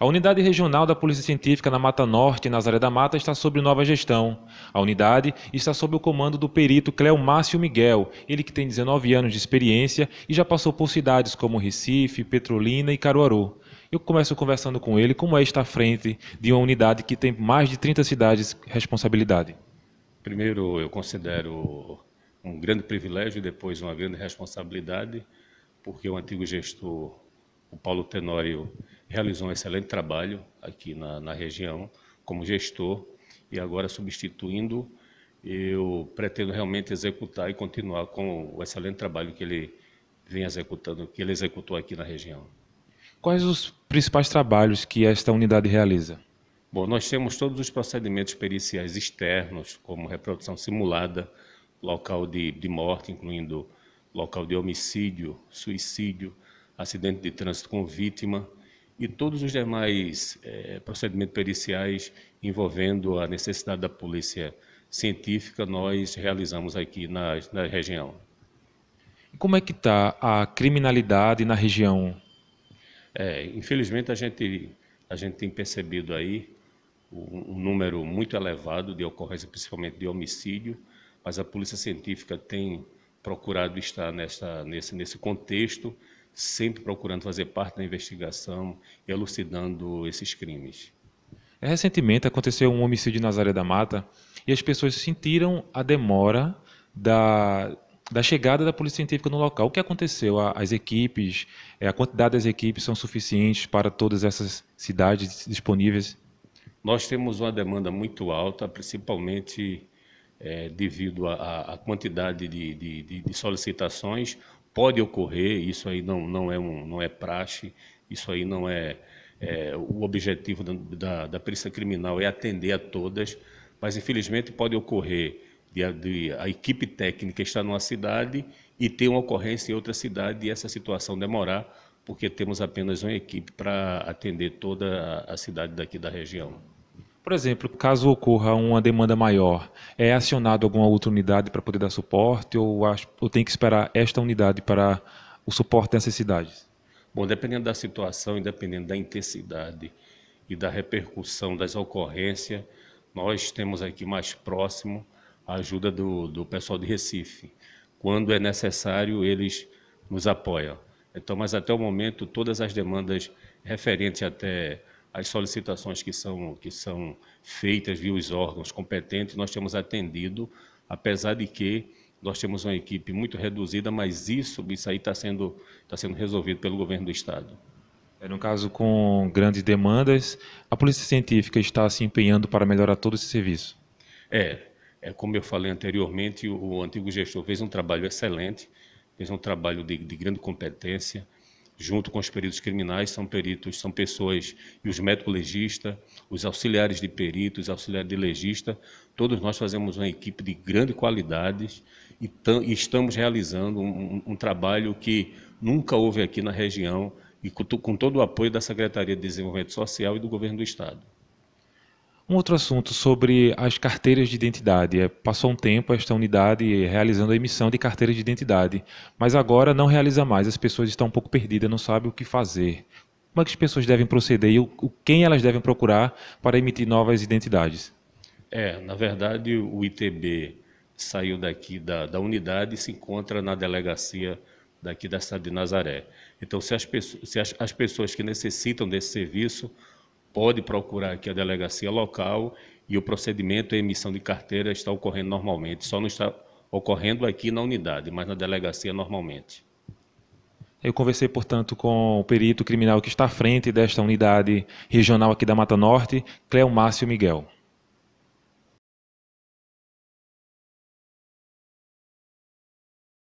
A unidade regional da Polícia Científica na Mata Norte, Nazaré da Mata, está sob nova gestão. A unidade está sob o comando do perito Cleomácio Miguel, ele que tem 19 anos de experiência e já passou por cidades como Recife, Petrolina e Caruaru. Eu começo conversando com ele como é estar à frente de uma unidade que tem mais de 30 cidades responsabilidade. Primeiro, eu considero um grande privilégio e depois uma grande responsabilidade, porque o antigo gestor o Paulo Tenório realizou um excelente trabalho aqui na, na região como gestor e agora substituindo, eu pretendo realmente executar e continuar com o excelente trabalho que ele vem executando, que ele executou aqui na região. Quais os principais trabalhos que esta unidade realiza? Bom, nós temos todos os procedimentos periciais externos, como reprodução simulada, local de, de morte, incluindo local de homicídio, suicídio, acidente de trânsito com vítima e todos os demais é, procedimentos periciais envolvendo a necessidade da polícia científica, nós realizamos aqui na, na região. Como é que está a criminalidade na região? É, infelizmente, a gente, a gente tem percebido aí um, um número muito elevado de ocorrência, principalmente de homicídio, mas a polícia científica tem procurado estar nessa, nesse, nesse contexto sempre procurando fazer parte da investigação e elucidando esses crimes. Recentemente aconteceu um homicídio na Nazaré da Mata e as pessoas sentiram a demora da, da chegada da polícia científica no local. O que aconteceu? As equipes, é, a quantidade das equipes são suficientes para todas essas cidades disponíveis? Nós temos uma demanda muito alta, principalmente é, devido à quantidade de, de, de, solicitações, pode ocorrer, isso aí não, não, é, um, não é praxe, isso aí não é, é o objetivo da, da, da, perícia criminal é atender a todas, mas infelizmente pode ocorrer de, de, a equipe técnica estar numa cidade e ter uma ocorrência em outra cidade e essa situação demorar, porque temos apenas uma equipe para atender toda a, a cidade daqui da região. Por exemplo, caso ocorra uma demanda maior, é acionado alguma outra unidade para poder dar suporte ou, ou tem que esperar esta unidade para o suporte dessas cidades? Bom, dependendo da situação e dependendo da intensidade e da repercussão das ocorrências, nós temos aqui mais próximo a ajuda do, do pessoal de Recife. Quando é necessário, eles nos apoiam. Então, mas até o momento, todas as demandas referentes até as solicitações que são, que são feitas via os órgãos competentes, nós temos atendido, apesar de que nós temos uma equipe muito reduzida, mas isso, isso aí está sendo, tá sendo resolvido pelo governo do Estado. É, no caso, com grandes demandas, a Polícia Científica está se empenhando para melhorar todo esse serviço? É, é como eu falei anteriormente, o, o antigo gestor fez um trabalho excelente, fez um trabalho de, de grande competência, junto com os peritos criminais, são peritos, são pessoas, e os médicos legistas, os auxiliares de peritos, auxiliares de legista, todos nós fazemos uma equipe de grande qualidade e, e estamos realizando um, um, um trabalho que nunca houve aqui na região e com, com todo o apoio da Secretaria de Desenvolvimento Social e do Governo do Estado. Um outro assunto sobre as carteiras de identidade. É, passou um tempo esta unidade realizando a emissão de carteiras de identidade, mas agora não realiza mais. As pessoas estão um pouco perdidas, não sabem o que fazer. Como é que as pessoas devem proceder e o, quem elas devem procurar para emitir novas identidades? É, na verdade, o ITB saiu daqui da, da unidade e se encontra na delegacia daqui da cidade de Nazaré. Então, se as, se as, as pessoas que necessitam desse serviço pode procurar aqui a delegacia local e o procedimento e emissão de carteira está ocorrendo normalmente. Só não está ocorrendo aqui na unidade, mas na delegacia normalmente. Eu conversei, portanto, com o perito criminal que está à frente desta unidade regional aqui da Mata Norte, Cléo Márcio Miguel.